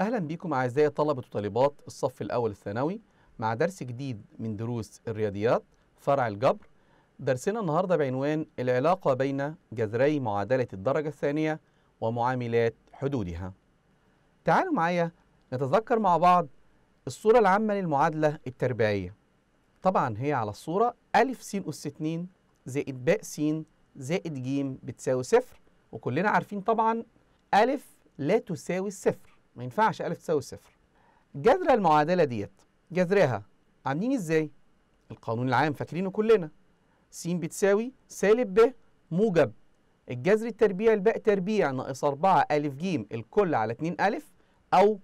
أهلا بكم أعزائي طلبة وطالبات الصف الأول الثانوي مع درس جديد من دروس الرياضيات فرع الجبر درسنا النهاردة بعنوان العلاقة بين جذري معادلة الدرجة الثانية ومعاملات حدودها تعالوا معايا نتذكر مع بعض الصورة العامة للمعادلة التربيعية طبعا هي على الصورة ألف س أس 2 زائد باء س زائد ج بتساوي صفر وكلنا عارفين طبعا ألف لا تساوي الصفر ما ينفعش ألف تساوي صفر. جذر المعادلة ديت جذرها عاملين إزاي؟ القانون العام فاكرينه كلنا س بتساوي سالب ب موجب الجذر التربيع الباء تربيع ناقص 4 ألف ج الكل على 2 ألف أو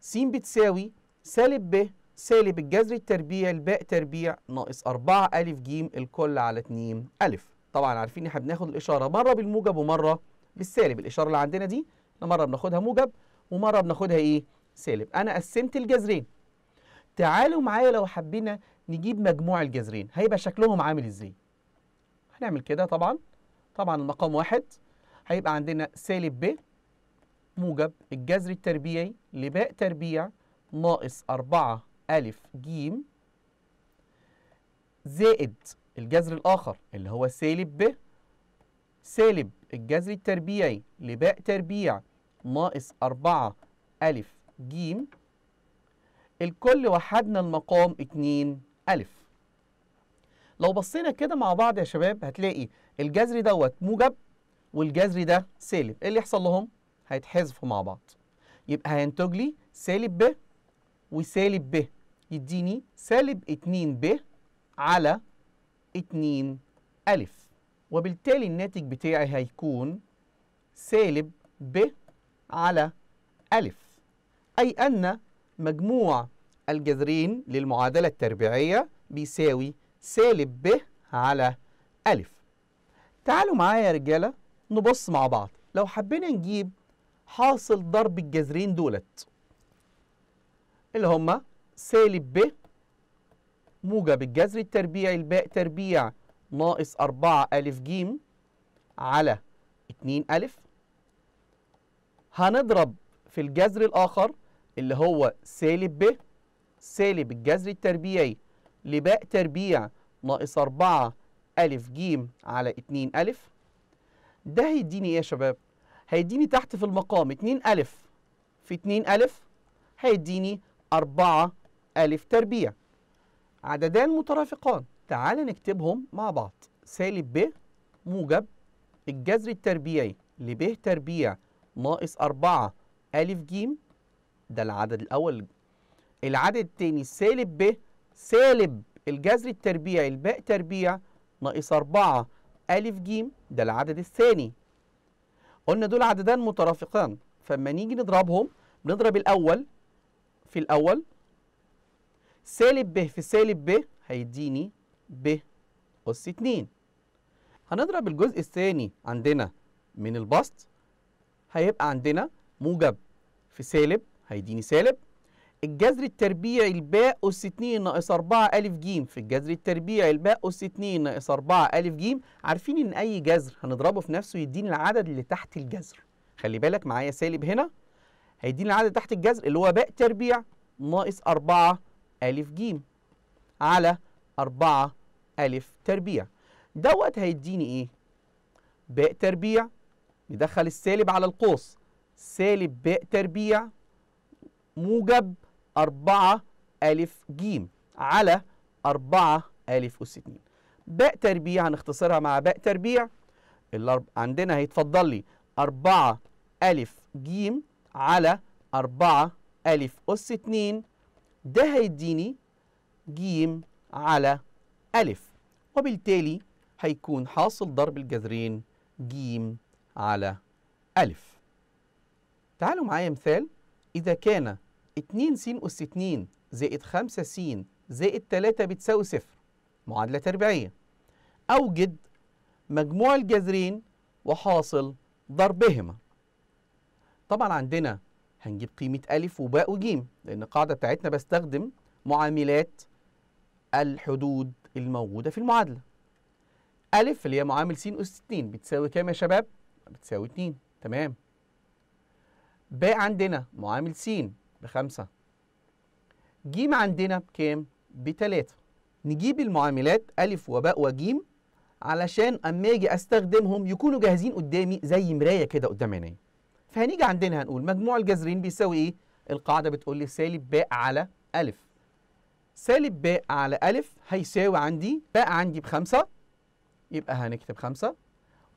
س بتساوي سالب ب سالب الجذر التربيع الباء تربيع ناقص 4 ألف ج الكل على 2 ألف طبعا عارفين إن إحنا بناخد الإشارة مرة بالموجب ومرة بالسالب الإشارة اللي عندنا دي مرة بناخدها موجب ومرة بناخدها إيه سالب أنا قسمت الجذرين تعالوا معايا لو حبينا نجيب مجموع الجذرين هيبقى شكلهم عامل إزاي هنعمل كده طبعا طبعا المقام واحد هيبقى عندنا سالب ب موجب الجذر التربيعي لباء تربيع ناقص أربعة ألف جيم زائد الجذر الآخر اللي هو سالب ب سالب الجذر التربيعي لباء تربيع ناقص أربعة ألف جيم الكل وحدنا المقام اتنين ألف لو بصينا كده مع بعض يا شباب هتلاقي الجذر دوت موجب والجذر ده سالب ايه اللي يحصل لهم هيتحذفوا مع بعض يبقى هينتج لي سالب ب وسالب ب يديني سالب اتنين ب على اتنين ألف وبالتالي الناتج بتاعي هيكون سالب ب على ألف أي أن مجموع الجذرين للمعادلة التربيعية بيساوي سالب ب على ألف تعالوا معايا يا رجالة نبص مع بعض لو حبينا نجيب حاصل ضرب الجذرين دولت اللي هما سالب ب موجب الجذر التربيعي الباء تربيع ناقص أربعة ألف جيم على اتنين ألف هنضرب في الجذر الآخر اللي هو سالب ب سالب الجذر التربيعي لباء تربيع ناقص 4 ألف جيم على 2 ألف ده هيديني إيه يا شباب؟ هيديني تحت في المقام 2 ألف في 2 ألف هيديني 4 ألف تربيع عددان مترافقان تعال نكتبهم مع بعض سالب ب موجب الجذر التربيعي لب تربيع ناقص 4 أ ج ده العدد الأول العدد الثاني سالب ب سالب الجذر التربيعي الباء تربيع ناقص 4 أ ج ده العدد الثاني قلنا دول عددان مترافقان فلما نيجي نضربهم بنضرب الأول في الأول سالب ب في سالب ب هيديني ب أس 2 هنضرب الجزء الثاني عندنا من البسط هيبقى عندنا موجب في سالب هيديني سالب الجذر التربيعي الباء أس 2 ناقص 4 ا ج في الجذر التربيعي الباء أس 2 ناقص 4 ا ج عارفين إن أي جذر هنضربه في نفسه يديني العدد اللي تحت الجذر خلي بالك معايا سالب هنا هيديني العدد تحت الجذر اللي هو باء تربيع ناقص 4 ا ج على 4 ا تربيع دوت هيديني إيه؟ باء تربيع ندخل السالب على القوس سالب ب تربيع موجب 4 ألف ج على 4 ألف أس 2 ب تربيع هنختصرها مع ب تربيع اللي عندنا هيتفضل لي 4 ألف ج على 4 ألف أس 2 ده هيديني ج على ألف وبالتالي هيكون حاصل ضرب الجذرين ج على ألف تعالوا معايا مثال إذا كان 2 س أس 2 زائد 5 س زائد 3 بتساوي صفر معادلة تربيعية أوجد مجموع الجذرين وحاصل ضربهما طبعا عندنا هنجيب قيمة ألف وباء وجيم لأن القاعدة بتاعتنا بستخدم معاملات الحدود الموجودة في المعادلة ألف اللي هي معامل س أس 2 بتساوي كام يا شباب؟ بتساوي 2 تمام ب عندنا معامل س بخمسة ج عندنا بكام؟ بتلاتة نجيب المعاملات أ وباء وجيم علشان أما أجي أستخدمهم يكونوا جاهزين قدامي زي مراية كده قدام عينيا فهنيجي عندنا هنقول مجموع الجذرين بيساوي إيه؟ القاعدة بتقول لي سالب باء على ألف سالب باء على ألف هيساوي عندي باء عندي بخمسة يبقى هنكتب خمسة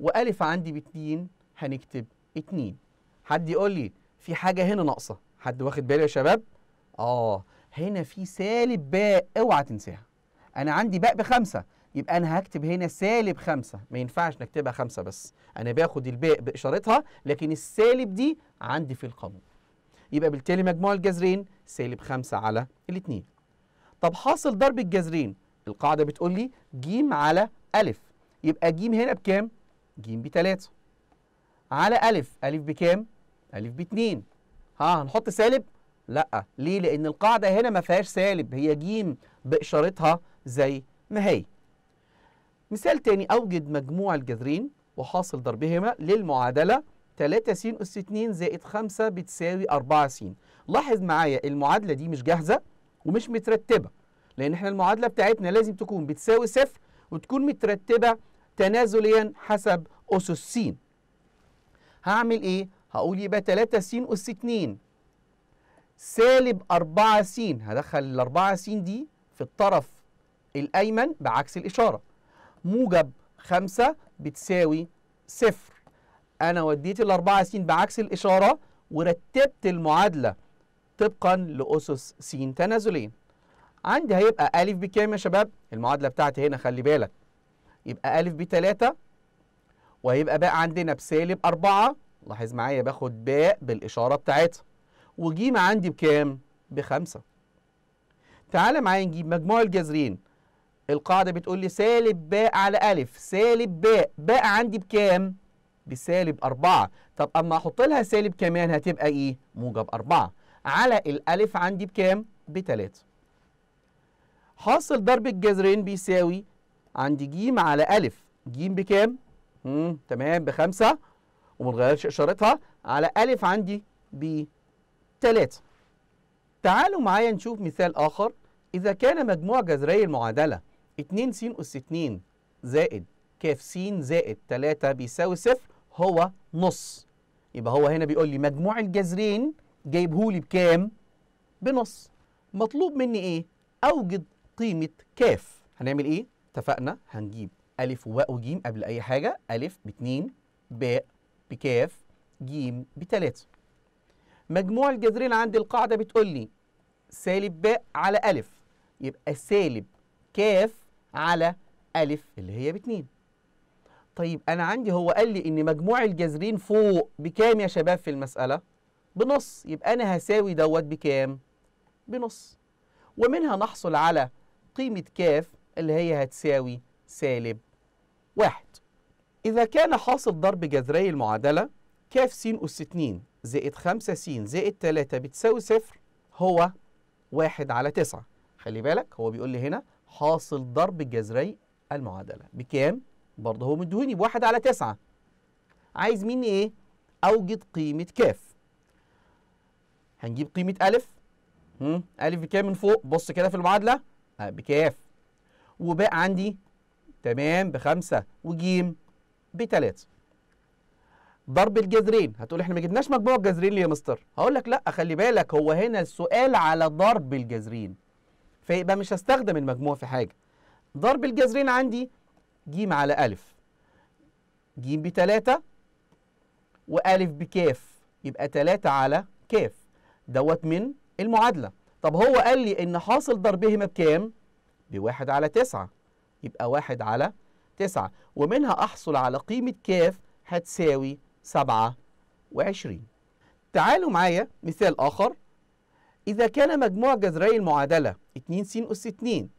وألف عندي باتنين هنكتب اتنين حد يقول لي في حاجة هنا ناقصة حد واخد باله يا شباب آه هنا في سالب باء اوعى تنساها أنا عندي باء بخمسة يبقى أنا هكتب هنا سالب خمسة ما ينفعش نكتبها خمسة بس أنا باخد الباء بإشارتها لكن السالب دي عندي في القانون يبقى بالتالي مجموع الجذرين سالب خمسة على الاتنين طب حاصل ضرب الجذرين القاعدة بتقول لي ج على أ يبقى ج هنا بكام؟ ج بتلاتة على أ أ بكام؟ ب باتنين ها هنحط سالب؟ لأ ليه؟ لأن القاعدة هنا ما فيهاش سالب هي ج بإشارتها زي ما هي مثال تاني أوجد مجموع الجذرين وحاصل ضربهما للمعادلة 3 س أس 2 زائد 5 بتساوي 4 س لاحظ معايا المعادلة دي مش جاهزة ومش مترتبة لأن احنا المعادلة بتاعتنا لازم تكون بتساوي صفر وتكون مترتبة تنازليا حسب أسس س. هعمل إيه؟ هقول يبقى 3 س أس 2 سالب 4 س هدخل ال 4 س دي في الطرف الأيمن بعكس الإشارة موجب 5 بتساوي صفر أنا وديت ال 4 س بعكس الإشارة ورتبت المعادلة طبقا لأسس س تنازليا. عندي هيبقى أ بكام يا شباب؟ المعادلة بتاعتي هنا خلي بالك يبقى ب بتلاتة وهيبقى باء عندنا بسالب أربعة لاحظ معايا باخد باء بالإشارة بتاعتها وجيم عندي بكام؟ بخمسة تعالى معايا نجيب مجموع الجذرين القاعدة بتقول لي سالب باء على أ سالب باء باء عندي بكام؟ بسالب أربعة طب أما أحط لها سالب كمان هتبقى إيه؟ موجب أربعة على الألف عندي بكام؟ بتلاتة حاصل ضرب الجذرين بيساوي عندي ج على أ ج بكام؟ تمام بخمسة وما نغيرش إشارتها على أ عندي بتلاتة تعالوا معايا نشوف مثال آخر إذا كان مجموع جذري المعادلة 2 س أس 2 زائد ك س زائد 3 بيساوي صفر هو نص يبقى هو هنا بيقول لي مجموع الجذرين جايبهولي بكام؟ بنص مطلوب مني إيه؟ أوجد قيمة ك هنعمل إيه؟ اتفقنا هنجيب ألف وواء وجيم قبل أي حاجة ألف باتنين باء بكاف جيم بتلاتة مجموع الجذرين عند القاعدة بتقول لي سالب باء على ألف يبقى سالب كاف على ألف اللي هي باتنين طيب أنا عندي هو قال لي إن مجموع الجذرين فوق بكام يا شباب في المسألة؟ بنص يبقى أنا هساوي دوت بكام؟ بنص ومنها نحصل على قيمة كاف اللي هي هتساوي سالب واحد إذا كان حاصل ضرب جذري المعادلة كاف س أس 2 زائد 5 س زائد 3 بتساوي صفر هو واحد على 9 خلي بالك هو بيقول لي هنا حاصل ضرب جذري المعادلة بكام؟ برضه هو مدهوني بواحد على 9 عايز مني إيه؟ أوجد قيمة كاف هنجيب قيمة أ أ بكام من فوق؟ بص كده في المعادلة آه، بكاف وباء عندي تمام بخمسة وجيم بتلاتة ضرب الجذرين هتقول احنا ما جبناش مجموع الجذرين ليه يا مستر هقول لك لا خلي بالك هو هنا السؤال على ضرب الجذرين فيبقى مش هستخدم المجموع في حاجه ضرب الجذرين عندي ج على ألف ج بتلاتة وألف بكاف يبقى تلاتة على كاف دوت من المعادلة طب هو قال لي إن حاصل ضربهما بكام؟ بواحد على تسعة يبقى واحد على تسعة ومنها أحصل على قيمة كاف هتساوي سبعة وعشرين تعالوا معايا مثال آخر إذا كان مجموع جذري المعادلة 2 س أس 2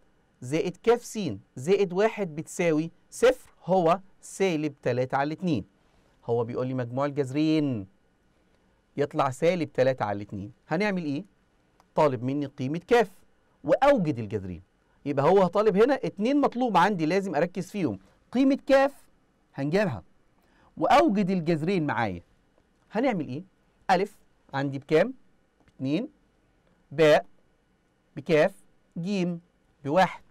زائد كاف س زائد واحد بتساوي صفر هو سالب 3 على 2 هو بيقول لي مجموع الجذرين يطلع سالب 3 على 2 هنعمل إيه؟ طالب مني قيمة كاف وأوجد الجذرين يبقى هو طالب هنا اتنين مطلوب عندي لازم اركز فيهم قيمه كاف هنجيبها واوجد الجذرين معايا هنعمل ايه الف عندي بكام باتنين باء بكاف جيم بواحد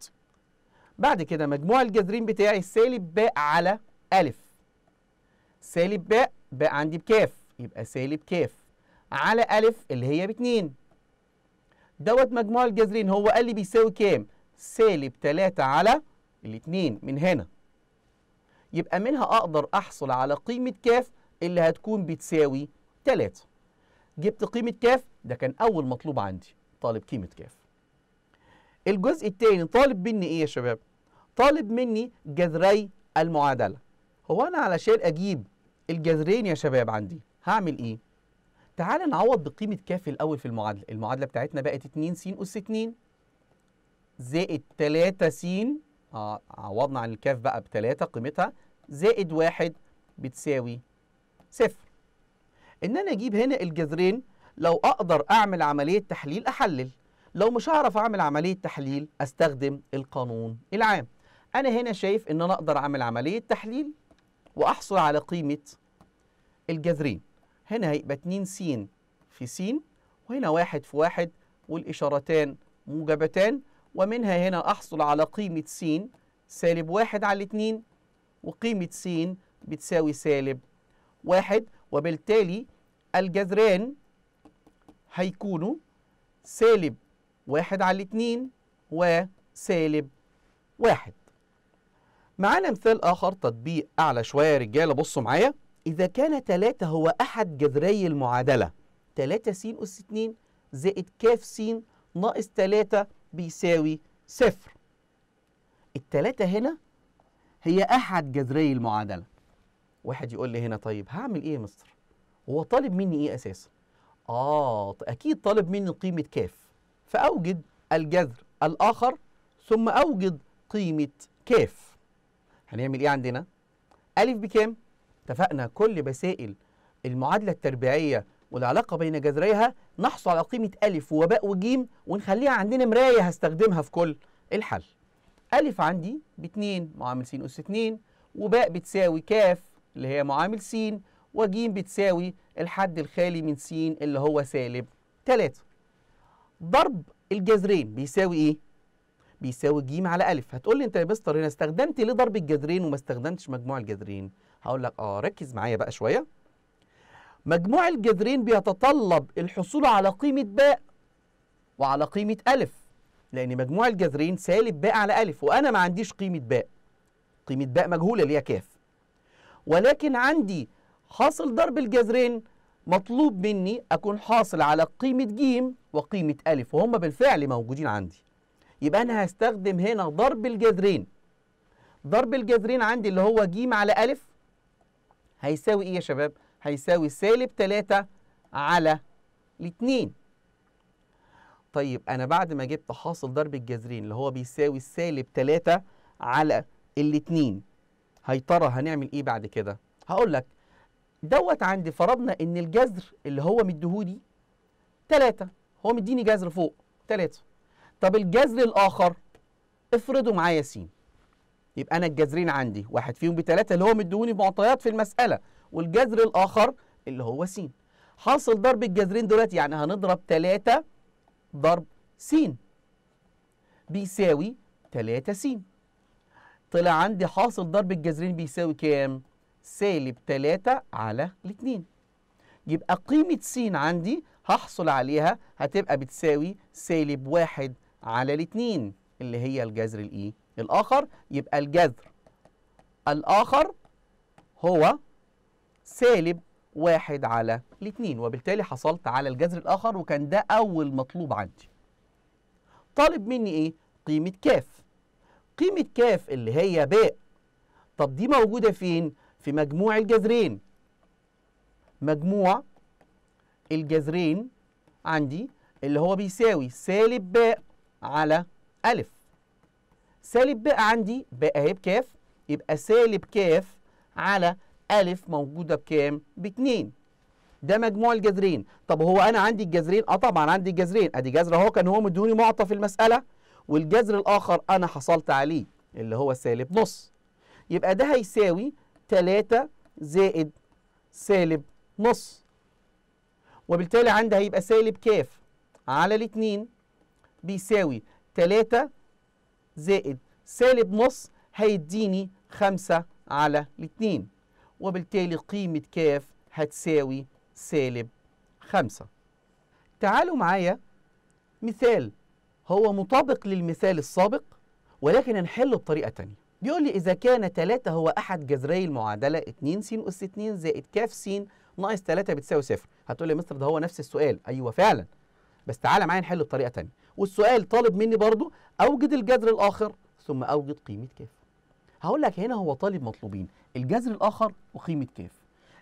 بعد كده مجموع الجذرين بتاعي سالب باء على ألف سالب باء باء عندي بكاف يبقى سالب كاف على ألف اللي هي باتنين دوت مجموع الجذرين هو قال لي بيساوي كام؟ سالب 3 على الاتنين من هنا يبقى منها أقدر أحصل على قيمة كاف اللي هتكون بتساوي 3 جبت قيمة كاف ده كان أول مطلوب عندي طالب قيمة كاف الجزء الثاني طالب مني إيه يا شباب؟ طالب مني جذري المعادلة هو أنا علشان أجيب الجذرين يا شباب عندي هعمل إيه؟ تعال نعوض بقيمة كاف الأول في المعادلة المعادلة بتاعتنا بقت 2 س أس 2 زائد 3 س آه عوضنا عن الكاف بقى ب 3 قيمتها زائد 1 بتساوي صفر ان انا اجيب هنا الجذرين لو اقدر اعمل عمليه تحليل احلل لو مش هعرف اعمل عمليه تحليل استخدم القانون العام انا هنا شايف ان انا اقدر اعمل عمليه تحليل واحصل على قيمه الجذرين هنا هيبقى 2 س في س وهنا واحد في واحد والاشارتان موجبتان ومنها هنا أحصل على قيمة س سالب واحد على اتنين وقيمة س بتساوي سالب واحد وبالتالي الجذران هيكونوا سالب واحد على اتنين وسالب واحد معانا مثال آخر تطبيق أعلى شوية يا رجالة بصوا معايا إذا كان تلاتة هو أحد جذري المعادلة تلاتة س أس اتنين زائد ك س ناقص تلاتة بيساوي صفر التلاتة هنا هي أحد جذري المعادلة واحد يقول لي هنا طيب هعمل إيه يا مستر هو طالب مني إيه أساسا آه أكيد طالب مني قيمة كاف فأوجد الجذر الآخر ثم أوجد قيمة كاف هنعمل إيه عندنا ألف بكام اتفقنا كل مسائل المعادلة التربيعية والعلاقة بين جذريها نحصل على قيمة ألف وباء وجيم ونخليها عندنا مراية هستخدمها في كل الحل ألف عندي باتنين معامل س أس اتنين وباء بتساوي كاف اللي هي معامل س وجيم بتساوي الحد الخالي من س اللي هو سالب تلاتة ضرب الجذرين بيساوي إيه؟ بيساوي ج على أ هتقول لي أنت يا مستر هنا استخدمت ليه ضرب الجذرين وما استخدمتش مجموع الجذرين هقول لك آه ركز معايا بقى شوية مجموع الجذرين بيتطلب الحصول على قيمة باء وعلى قيمة ألف لأن مجموع الجذرين سالب باء على ألف وأنا ما عنديش قيمة باء قيمة باء مجهولة اللي هي كاف ولكن عندي حاصل ضرب الجذرين مطلوب مني أكون حاصل على قيمة جيم وقيمة ألف وهم بالفعل موجودين عندي يبقى أنا هستخدم هنا ضرب الجذرين ضرب الجذرين عندي اللي هو جيم على ألف هيساوي إيه يا شباب؟ هيساوي سالب 3 على الاتنين طيب أنا بعد ما جبت حاصل ضرب الجذرين اللي هو بيساوي سالب 3 على الاتنين هيطرى هنعمل إيه بعد كده؟ هقول لك دوت عندي فرضنا إن الجذر اللي هو مديهولي 3 هو مديني جذر فوق 3 طب الجذر الآخر افرضه معايا س يبقى أنا الجذرين عندي واحد فيهم بتلاتة اللي هو مديهوني معطيات في المسألة والجذر الآخر اللي هو س حاصل ضرب الجذرين دولت يعني هنضرب 3 ضرب س بيساوي 3 س طلع عندي حاصل ضرب الجذرين بيساوي كام؟ سالب 3 على 2 يبقى قيمة س عندي هحصل عليها هتبقى بتساوي سالب 1 على 2 اللي هي الجذر الايه؟ الآخر يبقى الجذر الآخر هو سالب واحد على الاثنين وبالتالي حصلت على الجذر الآخر وكان ده أول مطلوب عندي طالب مني إيه؟ قيمة كاف قيمة كاف اللي هي باء طب دي موجودة فين؟ في مجموع الجذرين مجموع الجذرين عندي اللي هو بيساوي سالب باء على ألف سالب باء عندي باء أهي بكاف يبقى سالب كاف على أ موجودة بكام؟ باتنين ده مجموع الجذرين طب هو أنا عندي الجذرين؟ أه طبعا عندي الجذرين أدي جذر أهو كان هو مديوني معطى في المسألة والجذر الآخر أنا حصلت عليه اللي هو سالب نص يبقى ده هيساوي 3 زائد سالب نص وبالتالي عندي هيبقى سالب كاف على الاتنين بيساوي 3 زائد سالب نص هيديني 5 على الاتنين وبالتالي قيمة ك هتساوي سالب خمسة تعالوا معايا مثال هو مطابق للمثال السابق ولكن هنحله بطريقة تانية بيقول لي إذا كان 3 هو أحد جذري المعادلة 2 س أس 2 زائد ك س ناقص 3 بتساوي صفر هتقول لي مستر ده هو نفس السؤال أيوه فعلا بس تعالى معايا نحله بطريقة تانية والسؤال طالب مني برضو أوجد الجذر الآخر ثم أوجد قيمة ك هقول لك هنا هو طالب مطلوبين الجذر الاخر وقيمه كاف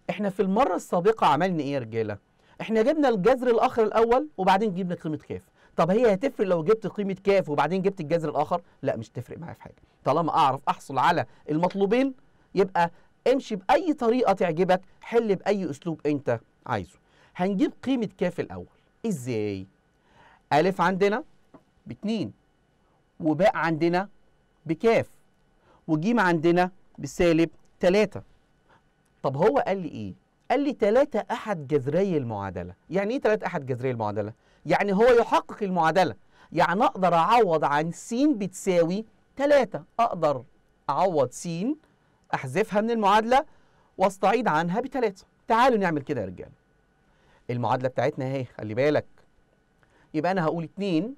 احنا في المره السابقه عملنا ايه يا رجاله احنا جبنا الجذر الاخر الاول وبعدين جبنا قيمه كاف طب هي هتفرق لو جبت قيمه كاف وبعدين جبت الجذر الاخر لا مش تفرق معايا في حاجه طالما اعرف احصل على المطلوبين يبقى امشي باي طريقه تعجبك حل باي اسلوب انت عايزه هنجيب قيمه كاف الاول ازاي الف عندنا باتنين وباء عندنا بكاف والجيم عندنا بسالب 3 طب هو قال لي ايه قال لي 3 احد جذري المعادله يعني ايه 3 احد جذري المعادله يعني هو يحقق المعادله يعني اقدر اعوض عن س بتساوي 3 اقدر اعوض س احذفها من المعادله واستعيد عنها ب 3 تعالوا نعمل كده يا رجاله المعادله بتاعتنا اهي خلي بالك يبقى انا هقول 2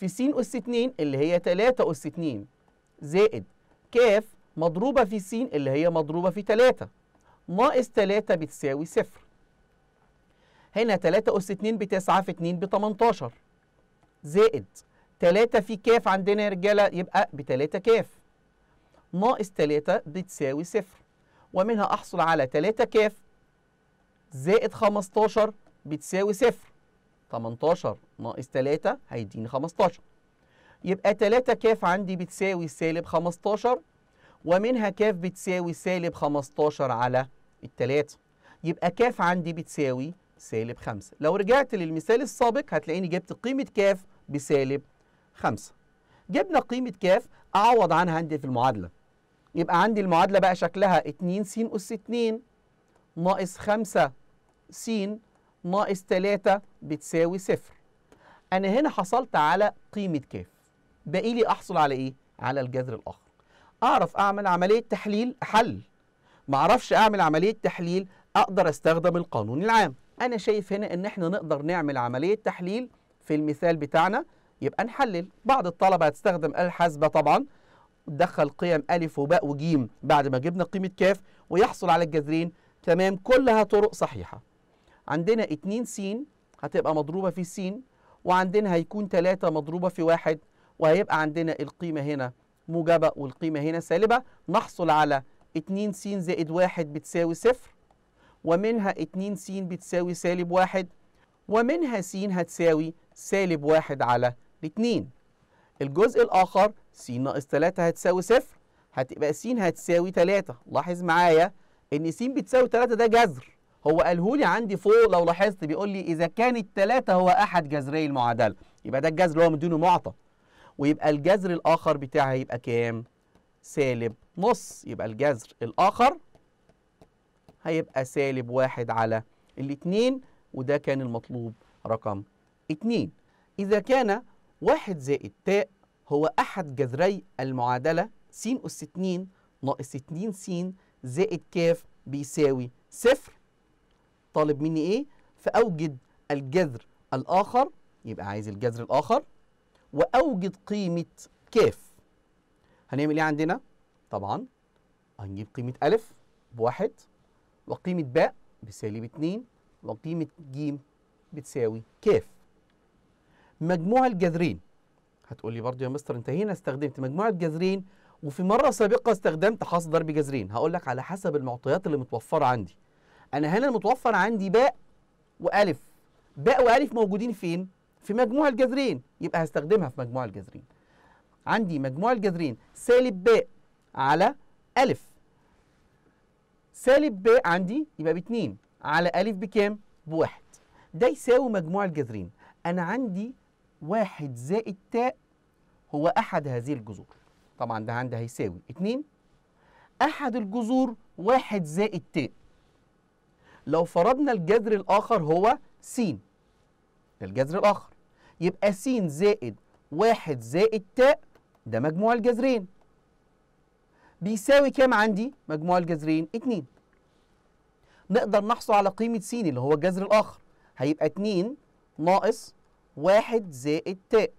في س اس 2 اللي هي 3 اس 2 زائد ك مضروبة في س اللي هي مضروبة في 3 ناقص 3 بتساوي صفر هنا 3 أس 2 بتسعة في 2 ب 18 زائد 3 في كاف عندنا يا رجالة يبقى ب 3 كاف ناقص 3 بتساوي صفر ومنها أحصل على 3 كاف زائد 15 بتساوي صفر 18 ناقص 3 هيديني 15 يبقى 3 كاف عندي بتساوي سالب 15 ومنها كاف بتساوي سالب 15 على 3 يبقى كاف عندي بتساوي سالب 5 لو رجعت للمثال السابق هتلاقيني جبت قيمة كاف بسالب 5 جبنا قيمة كاف أعوض عنها عندي في المعادلة يبقى عندي المعادلة بقى شكلها 2 س أس 2 ناقص 5 س ناقص 3 بتساوي 0 أنا هنا حصلت على قيمة كاف باقي لي احصل على ايه على الجذر الاخر اعرف اعمل عمليه تحليل احل ما اعرفش اعمل عمليه تحليل اقدر استخدم القانون العام انا شايف هنا ان احنا نقدر نعمل عمليه تحليل في المثال بتاعنا يبقى نحلل بعض الطلبه هتستخدم آلة حاسبه طبعا تدخل قيم ألف وباء وجيم بعد ما جبنا قيمة كاف ويحصل على الجذرين تمام كلها طرق صحيحة عندنا 2 س هتبقى مضروبة في س وعندنا هيكون 3 مضروبة في واحد وهيبقى عندنا القيمة هنا موجبة والقيمة هنا سالبة نحصل على 2 س زائد 1 بتساوي صفر ومنها 2 س بتساوي سالب 1 ومنها س هتساوي سالب 1 على 2 الجزء الآخر س ناقص 3 هتساوي صفر هتبقى س هتساوي 3 لاحظ معايا ان س بتساوي 3 ده جذر هو قالهولي عندي فوق لو لاحظت بيقول لي اذا كانت 3 هو احد جذري المعادله يبقى ده الجذر اللي هو مدينه معطى ويبقى الجذر الآخر بتاعها يبقى كام؟ سالب نص يبقى الجذر الآخر هيبقى سالب واحد على الاتنين وده كان المطلوب رقم اتنين إذا كان واحد زائد تاء هو أحد جذري المعادلة س أس اتنين ناقص اتنين س زائد ك بيساوي صفر طالب مني إيه؟ فأوجد الجذر الآخر يبقى عايز الجذر الآخر وأوجد قيمة كاف هنعمل إيه عندنا؟ طبعا هنجيب قيمة ألف بواحد وقيمة باء بسالب اتنين وقيمة جيم بتساوي كاف مجموع الجذرين هتقول لي برضه يا مستر انت هنا استخدمت مجموعة جذرين وفي مرة سابقة استخدمت حاصل ضرب جذرين هقول لك على حسب المعطيات اللي متوفرة عندي أنا هنا المتوفر عندي باء وألف باء وألف موجودين فين؟ في مجموع الجذرين يبقى هستخدمها في مجموع الجذرين عندي مجموع الجذرين سالب ب على ألف سالب ب عندي يبقى باتنين على ألف بكام؟ بواحد ده يساوي مجموع الجذرين أنا عندي واحد زائد تاء هو أحد هذه الجذور طبعا ده عندي هيساوي اتنين أحد الجذور واحد زائد تاء لو فرضنا الجذر الآخر هو س ده الجذر الآخر يبقى س زائد واحد زائد تاء ده مجموع الجذرين بيساوي كام عندي؟ مجموع الجذرين اتنين نقدر نحصل على قيمة س اللي هو الجذر الآخر هيبقى اتنين ناقص واحد زائد تاء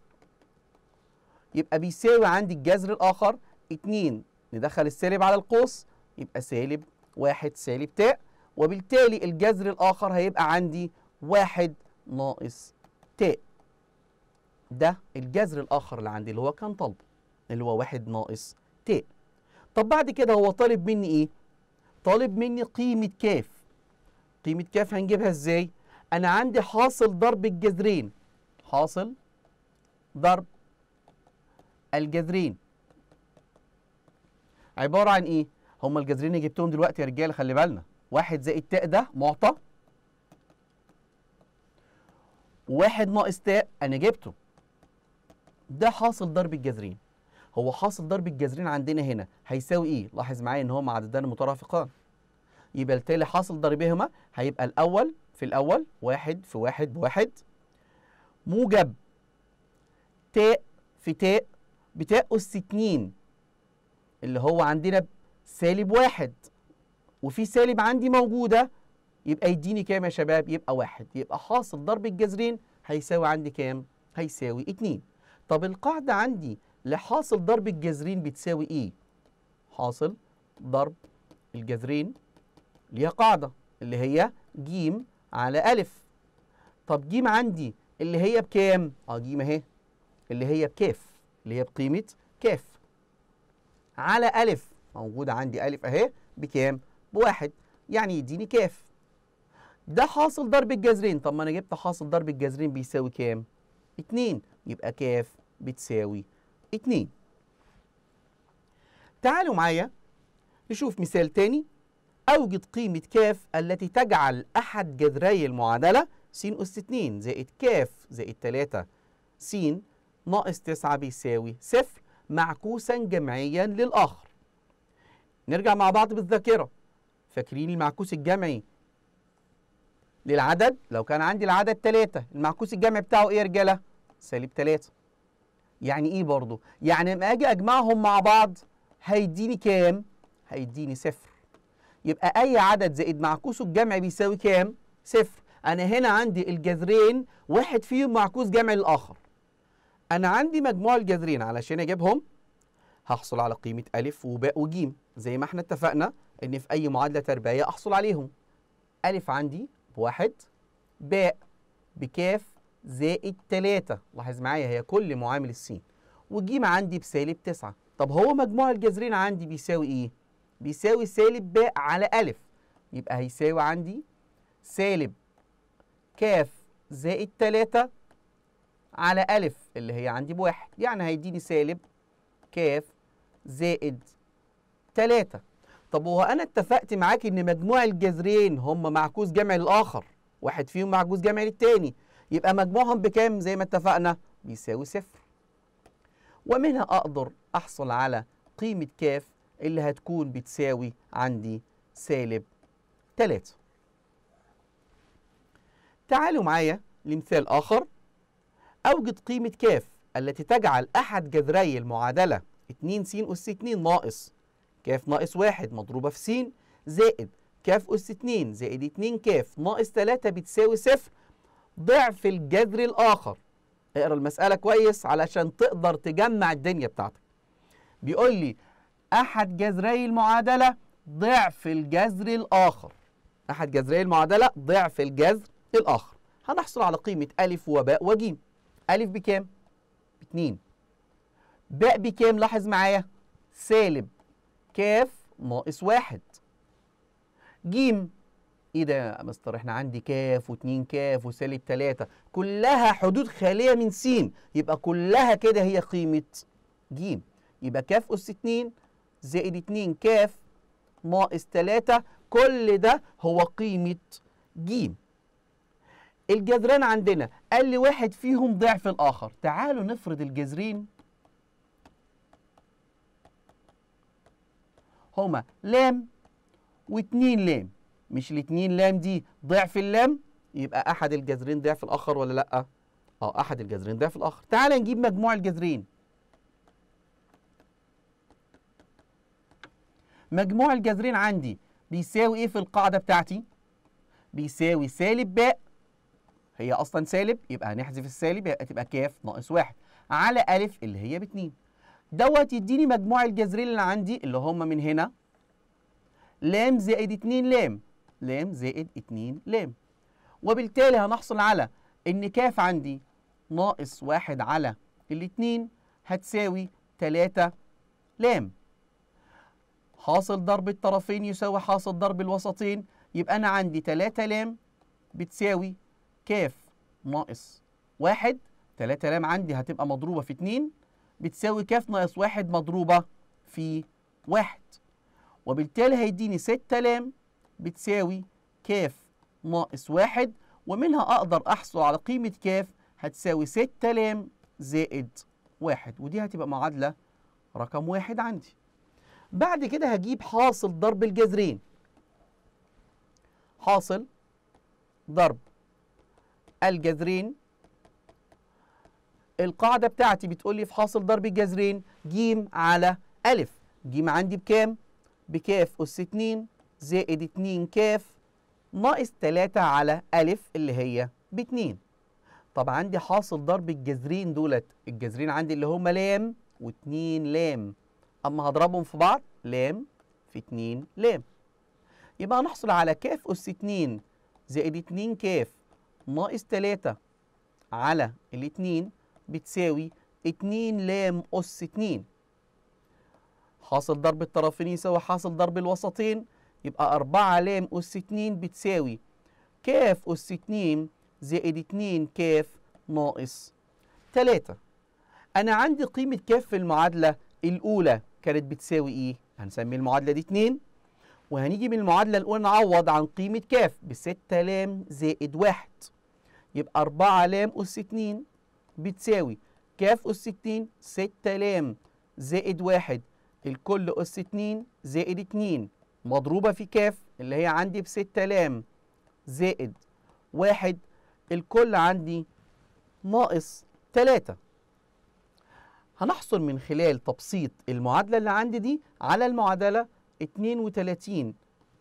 يبقى بيساوي عندي الجذر الآخر اتنين ندخل السالب على القوس يبقى سالب واحد سالب تاء وبالتالي الجذر الآخر هيبقى عندي واحد ناقص تاء ده الجذر الاخر اللي عندي اللي هو كان طالبه اللي هو واحد ناقص ت طب بعد كده هو طالب مني ايه طالب مني قيمه ك قيمه ك هنجيبها ازاي انا عندي حاصل ضرب الجذرين حاصل ضرب الجذرين عباره عن ايه هما الجذرين اللي جبتهم دلوقتي يا رجاله خلي بالنا واحد زائد تاء ده معطى واحد ناقص تاء انا جبته ده حاصل ضرب الجذرين هو حاصل ضرب الجذرين عندنا هنا هيساوي ايه لاحظ معايا ان هما عددان مترافقان يبقى التالي حاصل ضربهما هيبقى الاول في الاول واحد في واحد بواحد موجب تاء في تاء بتاء أس 2 اللي هو عندنا سالب واحد وفي سالب عندي موجودة يبقى يديني كام يا شباب؟ يبقى واحد يبقى حاصل ضرب الجذرين هيساوي عندي كام؟ هيساوي اتنين طب القاعدة عندي لحاصل ضرب الجذرين بتساوي ايه؟ حاصل ضرب الجذرين ليها قاعدة اللي هي ج على أ. طب ج عندي اللي هي بكام؟ اه ج اهي اللي هي بكاف اللي هي بقيمة كاف على أ موجودة عندي أ أهي بكام؟ بواحد يعني يديني كاف ده حاصل ضرب الجذرين طب ما أنا جبت حاصل ضرب الجذرين بيساوي كام؟ اتنين يبقى كاف بتساوي 2 تعالوا معايا نشوف مثال تاني أوجد قيمة كاف التي تجعل أحد جذري المعادلة س أس 2 زائد كاف زائد 3 س ناقص 9 بيساوي 0 معكوسا جمعيا للآخر نرجع مع بعض بالذاكرة فاكرين المعكوس الجمعي للعدد لو كان عندي العدد 3 المعكوس الجمعي بتاعه إيه يا رجالة؟ سالب 3 يعني ايه برضو يعني لما اجي اجمعهم مع بعض هيديني كام هيديني صفر يبقى اي عدد زائد معكوس الجمع بيساوي كام صفر انا هنا عندي الجذرين واحد فيهم معكوس جمع الاخر انا عندي مجموع الجذرين علشان اجيبهم هحصل على قيمه الف وباء وجيم زي ما احنا اتفقنا ان في اي معادله تربيعيه احصل عليهم الف عندي بواحد باء بكاف زائد 3 لاحظ معايا هي كل معامل السين والجيم عندي بسالب 9 طب هو مجموع الجذرين عندي بيساوي ايه؟ بيساوي سالب ب على ألف يبقى هيساوي عندي سالب ك زائد 3 على ألف اللي هي عندي بواحد يعني هيديني سالب ك زائد 3 طب هو أنا اتفقت معاك إن مجموع الجذرين هم معكوس جمع للآخر واحد فيهم معكوس جمع للتاني يبقى مجموعهم بكام زي ما اتفقنا بيساوي صفر ومنها أقدر أحصل على قيمة كاف اللي هتكون بتساوي عندي سالب 3 تعالوا معايا لمثال آخر أوجد قيمة كاف التي تجعل أحد جذري المعادلة 2 س أس 2 ناقص كاف ناقص 1 مضروبة في س زائد كاف أس 2 زائد 2 كاف ناقص 3 بتساوي صفر ضعف الجذر الآخر اقرا المسألة كويس علشان تقدر تجمع الدنيا بتاعتك بيقول لي أحد جذري المعادلة ضعف الجذر الآخر أحد جذري المعادلة ضعف الجذر الآخر هنحصل على قيمة أ وباء وجيم أ بكام؟ باتنين باء بكام؟ لاحظ معايا سالب كاف ناقص واحد جيم ايه ده يا مستر احنا عندي كاف واتنين كاف وسالب تلاتة كلها حدود خالية من سين يبقى كلها كده هي قيمة ج يبقى كاف أس اتنين زائد اتنين كاف ناقص تلاتة كل ده هو قيمة ج الجذران عندنا قال لي واحد فيهم ضعف الآخر تعالوا نفرض الجذرين هما لام واتنين لام مش الاتنين لام دي ضعف اللام يبقى احد الجذرين ضعف الاخر ولا لا اه احد الجذرين ضعف الاخر تعال نجيب مجموع الجذرين مجموع الجذرين عندي بيساوي ايه في القاعده بتاعتي بيساوي سالب ب هي اصلا سالب يبقى هنحذف السالب يبقى تبقى كاف ناقص واحد على ا اللي هي باتنين دوت يديني مجموع الجذرين اللي عندي اللي هم من هنا لام زائد 2 لام لام زائد 2 لام وبالتالي هنحصل على ان كاف عندي ناقص واحد على الاتنين هتساوي تلاتة لام حاصل ضرب الطرفين يساوي حاصل ضرب الوسطين يبقى أنا عندي تلاتة لام بتساوي كاف ناقص واحد تلاتة لام عندي هتبقى مضروبة في اتنين بتساوي كاف ناقص واحد مضروبة في واحد وبالتالي هيديني ستة لام بتساوي كاف ناقص واحد ومنها أقدر أحصل على قيمة كاف هتساوي ستة لام زائد واحد ودي هتبقى معادلة رقم واحد عندي بعد كده هجيب حاصل ضرب الجذرين حاصل ضرب الجذرين القاعدة بتاعتي بتقول لي في حاصل ضرب الجذرين ج على أ ج عندي بكام؟ بكاف أس 2 زائد 2 كاف ناقص 3 على أ اللي هي باتنين طب عندي حاصل ضرب الجذرين دولت الجذرين عندي اللي هما لام واتنين لام أما هضربهم في بعض لام في اتنين لام يبقى هنحصل على كاف أس اتنين زائد اتنين كاف ناقص تلاتة على الاتنين بتساوي اتنين لام أس اتنين حاصل ضرب الطرفين يساوي حاصل ضرب الوسطين يبقى 4 لام أس 2 بتساوي كاف أس 2 زائد 2 كاف ناقص 3 أنا عندي قيمة كاف في المعادلة الأولى كانت بتساوي إيه؟ هنسمي المعادلة دي 2 وهنيجي من المعادلة الأولى نعوض عن قيمة كاف ب 6 لام زائد 1 يبقى 4 لام أس 2 بتساوي كاف أس 2 6 لام زائد 1 الكل أس 2 زائد 2 مضروبة في كاف اللي هي عندي بستة لام زائد واحد الكل عندي ناقص تلاتة هنحصل من خلال تبسيط المعادلة اللي عندي دي على المعادلة 32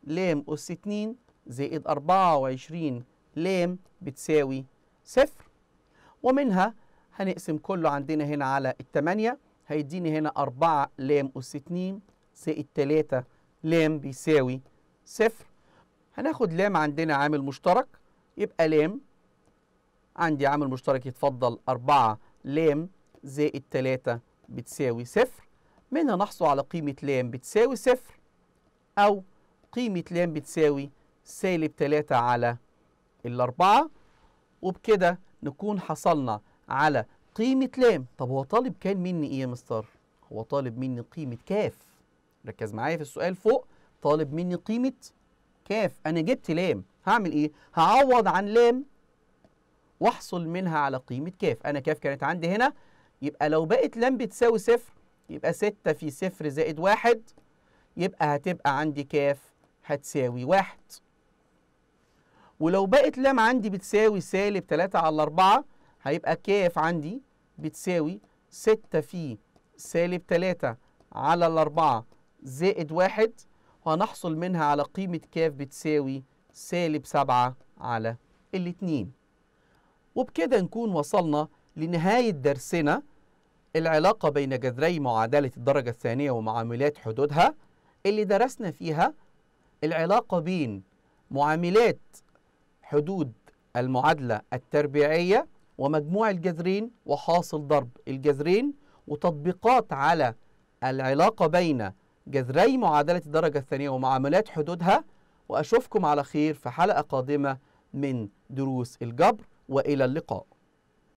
لام أس 2 زائد 24 لام بتساوي صفر ومنها هنقسم كله عندنا هنا على التمانية هيديني هنا 4 لام أس 2 زائد 3 لام بيساوي صفر هناخد لام عندنا عامل مشترك يبقى لام عندي عامل مشترك يتفضل أربعة لام زائد تلاتة بتساوي صفر منها نحصل على قيمة لام بتساوي صفر أو قيمة لام بتساوي سالب تلاتة على الأربعة وبكده نكون حصلنا على قيمة لام طب هو طالب كان مني إيه يا مستر؟ هو طالب مني قيمة كاف ركز معايا في السؤال فوق طالب مني قيمة كاف أنا جبت لام هعمل إيه؟ هعوض عن لام واحصل منها على قيمة كاف أنا كاف كانت عندي هنا يبقى لو بقت لام بتساوي صفر يبقى ستة في صفر زائد واحد يبقى هتبقى عندي كاف هتساوي واحد ولو بقت لام عندي بتساوي سالب تلاتة على أربعة هيبقى كاف عندي بتساوي ستة في سالب تلاتة على الأربعة زائد واحد وهنحصل منها على قيمة كاف بتساوي سالب سبعة على الاتنين وبكده نكون وصلنا لنهاية درسنا العلاقة بين جذري معادلة الدرجة الثانية ومعاملات حدودها اللي درسنا فيها العلاقة بين معاملات حدود المعادلة التربيعية ومجموع الجذرين وحاصل ضرب الجذرين وتطبيقات على العلاقة بين جذري معادلة الدرجة الثانية ومعاملات حدودها وأشوفكم على خير في حلقة قادمة من دروس الجبر وإلى اللقاء